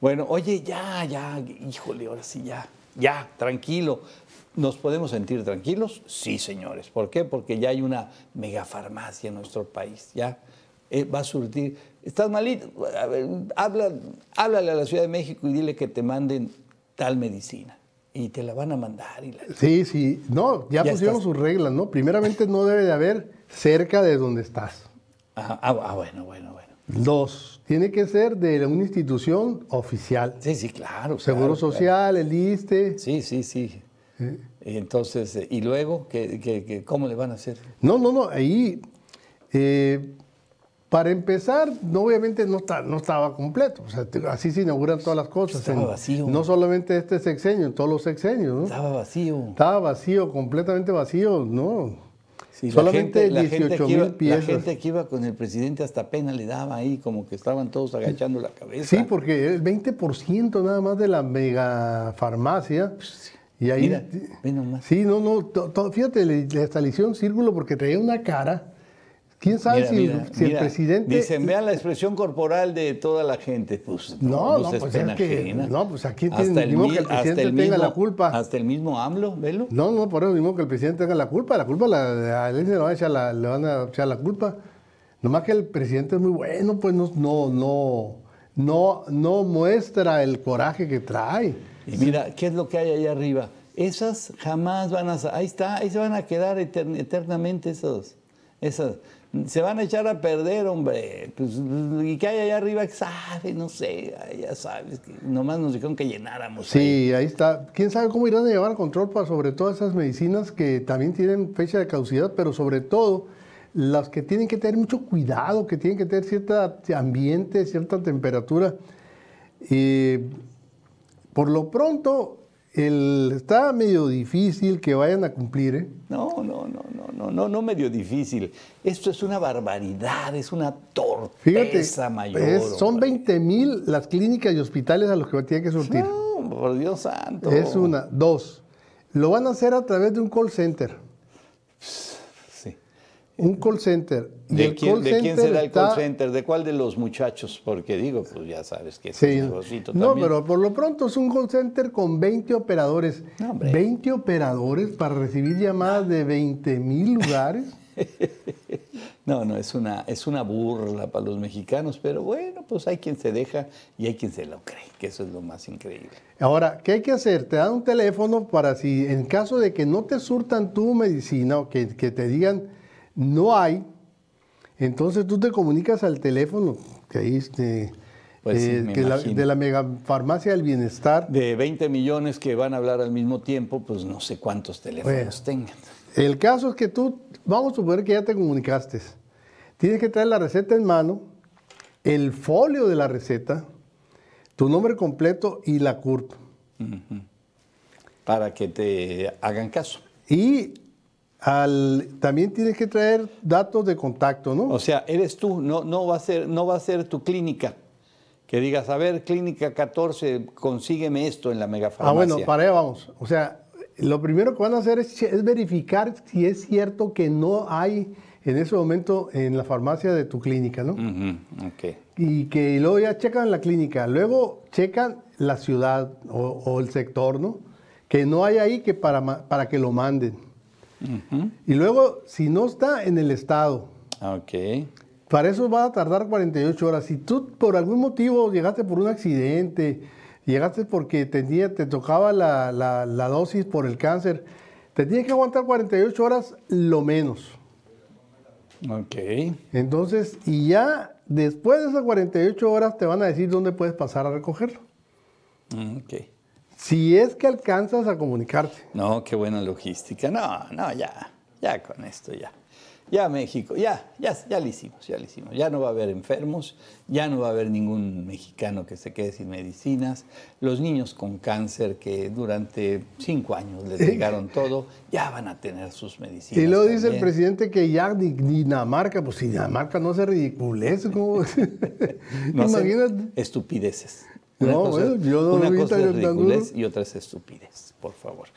Bueno, oye, ya, ya, híjole, ahora sí, ya, ya, tranquilo. ¿Nos podemos sentir tranquilos? Sí, señores. ¿Por qué? Porque ya hay una megafarmacia en nuestro país, ya. Eh, va a surtir. ¿Estás malito? A ver, habla, háblale a la Ciudad de México y dile que te manden tal medicina. Y te la van a mandar. Sí, sí. No, ya, pusieron sus reglas, ¿no? Primeramente no debe de haber cerca de donde estás. Ah, ah, bueno, bueno, bueno. Dos, tiene que ser de una institución oficial. Sí, sí, claro. Seguro Social, el ISTE. Sí, sí, sí. Entonces, eh, ¿y luego ¿Qué, cómo le van a hacer? No, no, no, ahí, eh, para empezar, obviamente no, está, no estaba completo. así se inauguran todas las cosas. Estaba vacío. No solamente este sexenio, en todos los sexenios. ¿no? Estaba vacío. Estaba vacío, completamente vacío, ¿no? Solamente la gente, la La gente que iba con el presidente hasta pena le daba ahí, como que estaban todos agachando la cabeza. Sí, porque el 20% nada más de la mega farmacia y ahí. Mira, Sí, no, no. fíjate, le, hasta círculo porque traía una cara ¿Quién sabe si, el presidente... Dicen, vean la expresión corporal de toda la gente. Pues no, no, pues, pues es pues, aquí el, mismo que el presidente tenga la culpa. Hasta el mismo AMLO, velo. No, no, por eso mismo que el presidente tenga la culpa. La culpa la, a él le van a echar la, le a la culpa. Nomás que el presidente es muy bueno, pues no, no, no, no, muestra el coraje que trae. Y mira, ¿qué es lo que hay ahí arriba? Esas jamás van a... Ahí está, ahí se van a quedar eternamente esos. Esas, se van a echar a perder, hombre. Pues, y que hay allá arriba no sé, ya sabes. nomás nos dijeron que llenáramos. Sí, ahí. está. ¿Quién sabe cómo irán a llevar control para sobre todas esas medicinas que también tienen fecha de caducidad, pero sobre todo las que tienen que tener mucho cuidado, que tienen que tener cierto ambiente, cierta temperatura. Eh, por lo pronto, el, está medio difícil que vayan a cumplir, ¿eh? No, no, no, no, no, no, no medio difícil. Esto es una barbaridad, es una torta. Fíjate, mayor. son 20 mil las clínicas y hospitales a los que tienen que surtir. No, por Dios santo. Es una. Dos, lo van a hacer a través de un call center un call center. ¿De, quién, será el call center? ¿De cuál de los muchachos? Porque digo, pues ya sabes que es sí. No, pero por lo pronto es un call center con 20 operadores. 20 operadores para recibir llamadas de 20 mil lugares. no, no, es una, es una burla para los mexicanos, pero bueno, pues hay quien se deja y hay quien se lo cree, que eso es lo más increíble. Ahora, ¿qué hay que hacer? Te dan un teléfono para si en caso de que no te surtan tu medicina o que te digan no hay, entonces tú te comunicas al teléfono que ahí este, pues eh, la, de la megafarmacia del bienestar. De 20 millones que van a hablar al mismo tiempo, pues no sé cuántos teléfonos tengan. El caso es que tú, vamos a suponer que ya te comunicaste. Tienes que traer la receta en mano, el folio de la receta, tu nombre completo y la CURP. Para que te hagan caso. Y al, también tienes que traer datos de contacto, ¿no? O sea, eres tú, no, no, va a ser, no va a ser tu clínica. Que digas, a ver, clínica 14, consígueme esto en la megafarmacia. Ah, bueno, para allá vamos. O sea, lo primero que van a hacer es, verificar si es cierto que no hay en ese momento en la farmacia de tu clínica, ¿no? okay. Y que luego ya checan la clínica, luego checan la ciudad o, el sector, ¿no? Que no hay ahí que para, para que lo manden. Y luego, si no está en el estado, ah, okay. para eso va a tardar 48 horas. Si tú por algún motivo llegaste por un accidente, llegaste porque tenía, te tocaba la, dosis por el cáncer, te tienes que aguantar 48 horas lo menos. Ok. Entonces, y ya después de esas 48 horas te van a decir dónde puedes pasar a recogerlo. Mm, ok. Si es que alcanzas a comunicarte. No, qué buena logística. No, no, ya, ya con esto, ya. Ya México, ya, ya, ya lo hicimos, ya lo hicimos. Ya no va a haber enfermos, ya no va a haber ningún mexicano que se quede sin medicinas. Los niños con cáncer que durante cinco años les llegaron todo, ya van a tener sus medicinas. Y luego dice el presidente que ya Dinamarca, pues Dinamarca no se ridiculece. ¿cómo? no Imagínate. Estupideces. Una no, cosa, bueno, yo no una cosa es ridiculez y otra es estupidez, por favor.